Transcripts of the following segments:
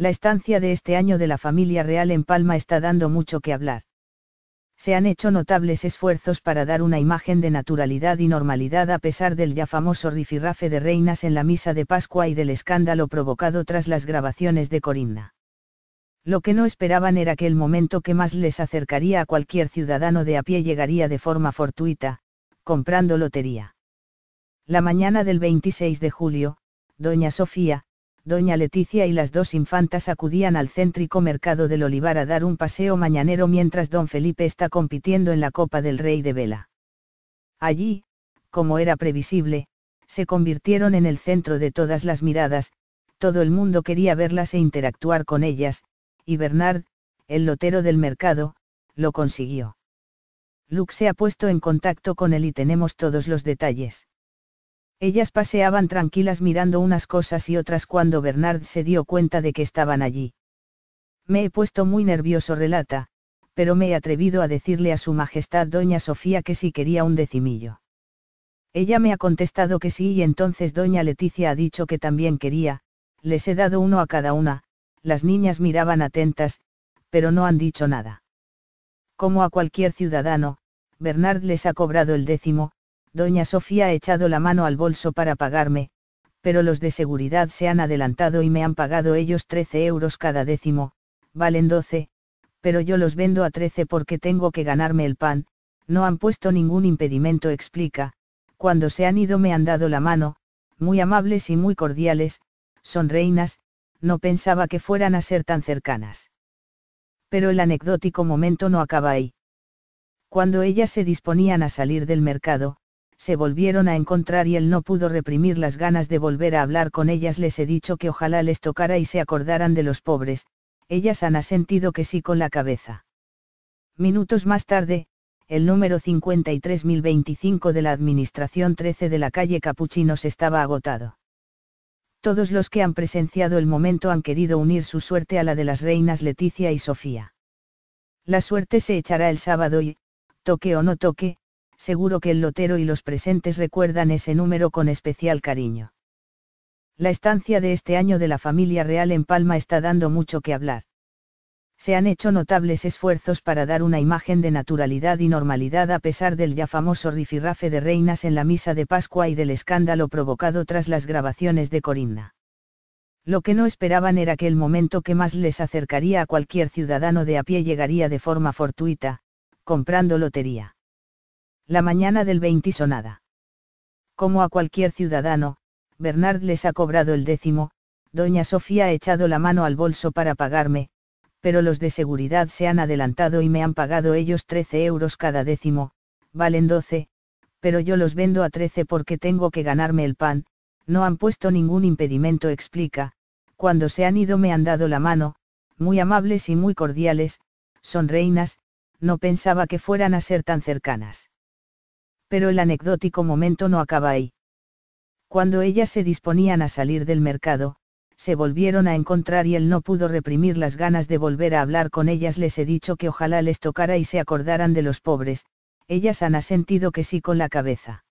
La estancia de este año de la familia real en Palma está dando mucho que hablar. Se han hecho notables esfuerzos para dar una imagen de naturalidad y normalidad a pesar del ya famoso rifirrafe de reinas en la misa de Pascua y del escándalo provocado tras las grabaciones de Corinna. Lo que no esperaban era que el momento que más les acercaría a cualquier ciudadano de a pie llegaría de forma fortuita, comprando lotería. La mañana del 26 de julio, doña Sofía, doña Leticia y las dos infantas acudían al céntrico mercado del Olivar a dar un paseo mañanero mientras don Felipe está compitiendo en la Copa del Rey de Vela. Allí, como era previsible, se convirtieron en el centro de todas las miradas, todo el mundo quería verlas e interactuar con ellas, y Bernard, el lotero del mercado, lo consiguió. Luke se ha puesto en contacto con él y tenemos todos los detalles. Ellas paseaban tranquilas mirando unas cosas y otras cuando Bernard se dio cuenta de que estaban allí. Me he puesto muy nervioso, relata, pero me he atrevido a decirle a su Majestad Doña Sofía que si quería un decimillo. Ella me ha contestado que sí y entonces Doña Leticia ha dicho que también quería, les he dado uno a cada una, las niñas miraban atentas, pero no han dicho nada. Como a cualquier ciudadano, Bernard les ha cobrado el décimo, Doña Sofía ha echado la mano al bolso para pagarme, pero los de seguridad se han adelantado y me han pagado ellos 13 euros cada décimo, valen 12, pero yo los vendo a 13 porque tengo que ganarme el pan, no han puesto ningún impedimento, explica, cuando se han ido me han dado la mano, muy amables y muy cordiales, son reinas, no pensaba que fueran a ser tan cercanas. Pero el anecdótico momento no acaba ahí. Cuando ellas se disponían a salir del mercado, se volvieron a encontrar y él no pudo reprimir las ganas de volver a hablar con ellas. Les he dicho que ojalá les tocara y se acordaran de los pobres, ellas han asentido que sí con la cabeza. Minutos más tarde, el número 53025 de la Administración 13 de la calle Capuchinos estaba agotado. Todos los que han presenciado el momento han querido unir su suerte a la de las reinas Leticia y Sofía. La suerte se echará el sábado y, toque o no toque, seguro que el lotero y los presentes recuerdan ese número con especial cariño. La estancia de este año de la familia real en Palma está dando mucho que hablar. Se han hecho notables esfuerzos para dar una imagen de naturalidad y normalidad a pesar del ya famoso rifirrafe de reinas en la misa de Pascua y del escándalo provocado tras las grabaciones de Corinna. Lo que no esperaban era que el momento que más les acercaría a cualquier ciudadano de a pie llegaría de forma fortuita, comprando lotería. La mañana del 20 sonada. Como a cualquier ciudadano, Bernard les ha cobrado el décimo, doña Sofía ha echado la mano al bolso para pagarme, pero los de seguridad se han adelantado y me han pagado ellos 13 euros cada décimo, valen 12, pero yo los vendo a 13 porque tengo que ganarme el pan, no han puesto ningún impedimento, explica, cuando se han ido me han dado la mano, muy amables y muy cordiales, son reinas, no pensaba que fueran a ser tan cercanas pero el anecdótico momento no acaba ahí. Cuando ellas se disponían a salir del mercado, se volvieron a encontrar y él no pudo reprimir las ganas de volver a hablar con ellas. Les he dicho que ojalá les tocara y se acordaran de los pobres, ellas han asentido que sí con la cabeza.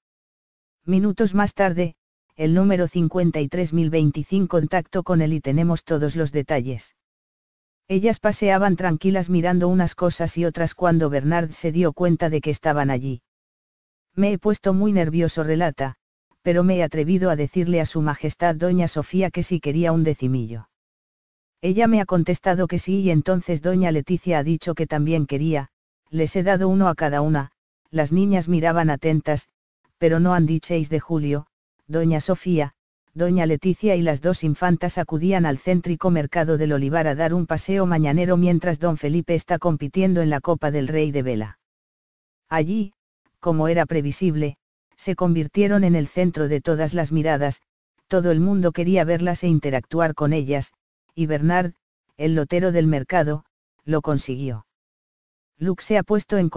Minutos más tarde, el número 53025 contacto con él y tenemos todos los detalles. Ellas paseaban tranquilas mirando unas cosas y otras cuando Bernard se dio cuenta de que estaban allí. Me he puesto muy nervioso, relata, pero me he atrevido a decirle a su Majestad Doña Sofía que sí quería un decimillo. Ella me ha contestado que sí y entonces Doña Leticia ha dicho que también quería, les he dado uno a cada una, las niñas miraban atentas, pero no han dichois de Julio, Doña Sofía, Doña Leticia y las dos infantas acudían al céntrico mercado del Olivar a dar un paseo mañanero mientras don Felipe está compitiendo en la Copa del Rey de Vela. Allí, como era previsible, se convirtieron en el centro de todas las miradas, todo el mundo quería verlas e interactuar con ellas, y Bernard, el lotero del mercado, lo consiguió. Luke se ha puesto en